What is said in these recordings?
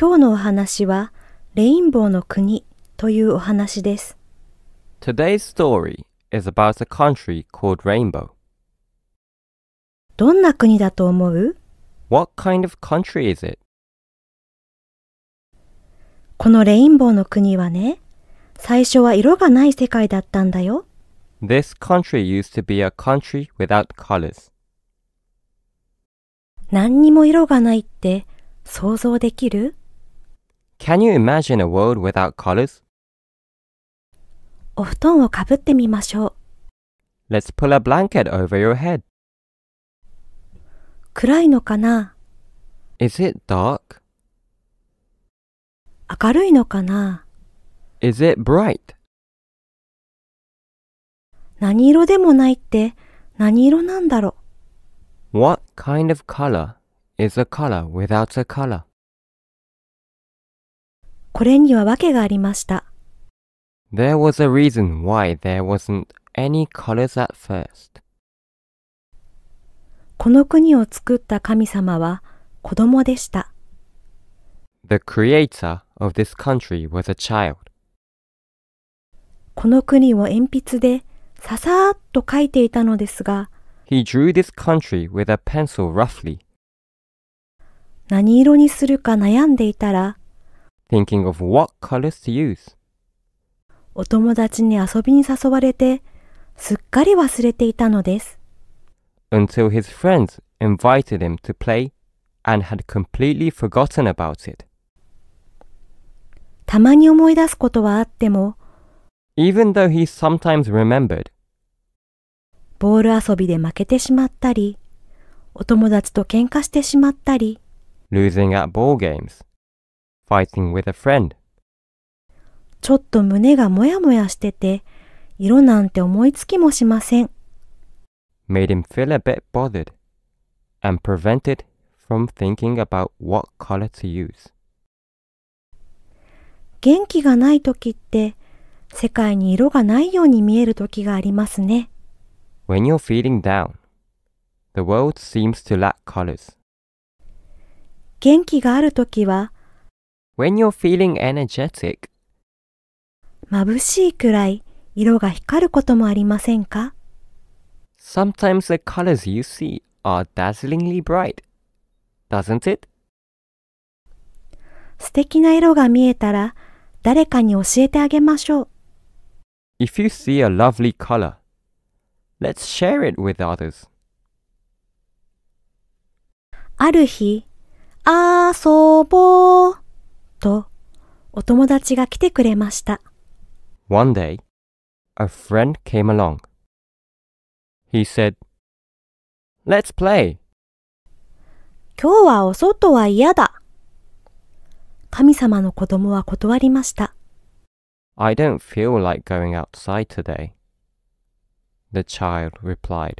今日のお話は、レインボーの国というお話です。Today's story is about a country called Rainbow. どんな国だと思う ?What kind of country is it? このレインボーの国はね、最初は色がない世界だったんだよ。This country used to be a country without colors. 何にも色がないって想像できる Can you imagine a world without colors? お布団をかぶってみましょう。Let's pull a blanket over your head. 暗いのかな Is it dark? 明るいのかな Is it bright? 何色でもないって何色なんだろう What kind of color is a color without a color? これには訳がありました。There was a reason why there wasn't any colors at first. この国を作った神様は子供でした。The creator of this country was a child. この国を鉛筆でささーっと書いていたのですが、He drew this country with a pencil roughly. 何色にするか悩んでいたら、thinking of what colors to use. お友達に遊びに誘われて、すっかり忘れていたのです。Until his friends invited him to play and had completely forgotten about it. たまに思い出すことはあっても、even though he sometimes remembered, ボール遊びで負けてしまったり、お友達と喧嘩してしまったり、losing at ball games, fighting with a friend. ちょっと胸がもやもやしてて、色なんて思いつきもしません。made him feel a bit bothered and prevented from thinking about what color to use. 元気がないときって世界に色がないように見えるときがありますね。When you're feeling down, the world seems to lack colors. 元気があるときは When you're feeling energetic まぶしいくらい色が光ることもありませんか Sometimes the colors you see are dazzlingly bright, doesn't it? 素敵な色が見えたら誰かに教えてあげましょう。If you see a lovely color, let's share it with others. ある日、あそぼう。と、お友達が来てくれました。One day, a friend came along. He said, Let's play! 今日はお外は嫌だ。神様の子供は断りました。I don't feel like going outside today, the child replied.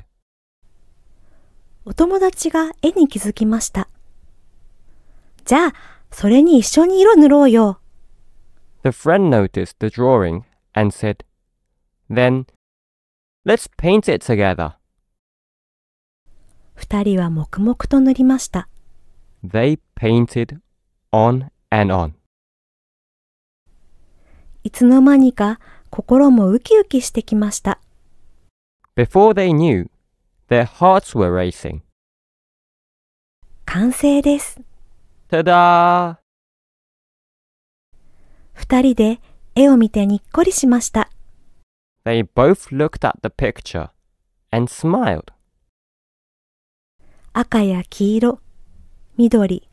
お友達が絵に気づきました。じゃあ、それに一緒に色塗ろうよ。The friend noticed the drawing and said, Then, let's paint it together. 二人は黙々と塗りました。They painted on and on. いつの間にか心もウキウキしてきました。Before they knew, their hearts were racing. 完成です。ただ二人で絵を見てにっこりしました。They both looked at the picture and smiled. 赤や黄色、緑、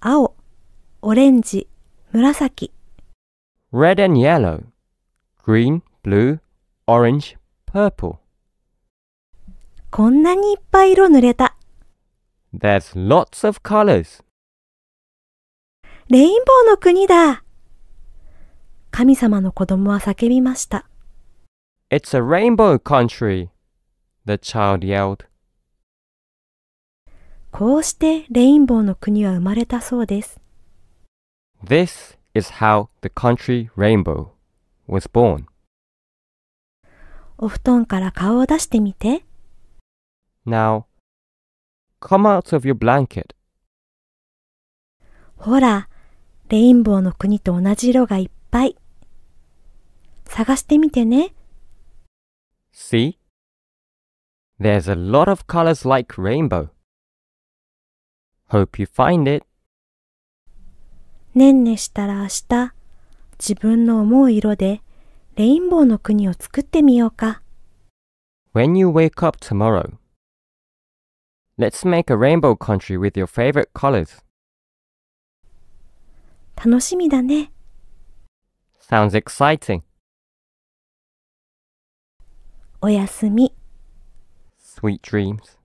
青、オレンジ、紫。Red and yellow, green, blue, orange, purple. こんなにいっぱい色塗れた。There's lots of colors. レインボーの国だ神様の子供は叫びました。It's a rainbow country, the child yelled. こうしてレインボーの国は生まれたそうです。This is how the country rainbow was born. お布団から顔を出してみて。Now, come out of your blanket. ほら、レインボーの国と同じ色がいっぱい。探してみてね。See? There's a lot of colors like rainbow. Hope you find it. ねんねしたら明日、自分の思う色でレインボーの国を作ってみようか。When you wake up tomorrow, let's make a rainbow country with your favorite colors. 楽しみだね。Sounds exciting. おやすみ。Sweet dreams.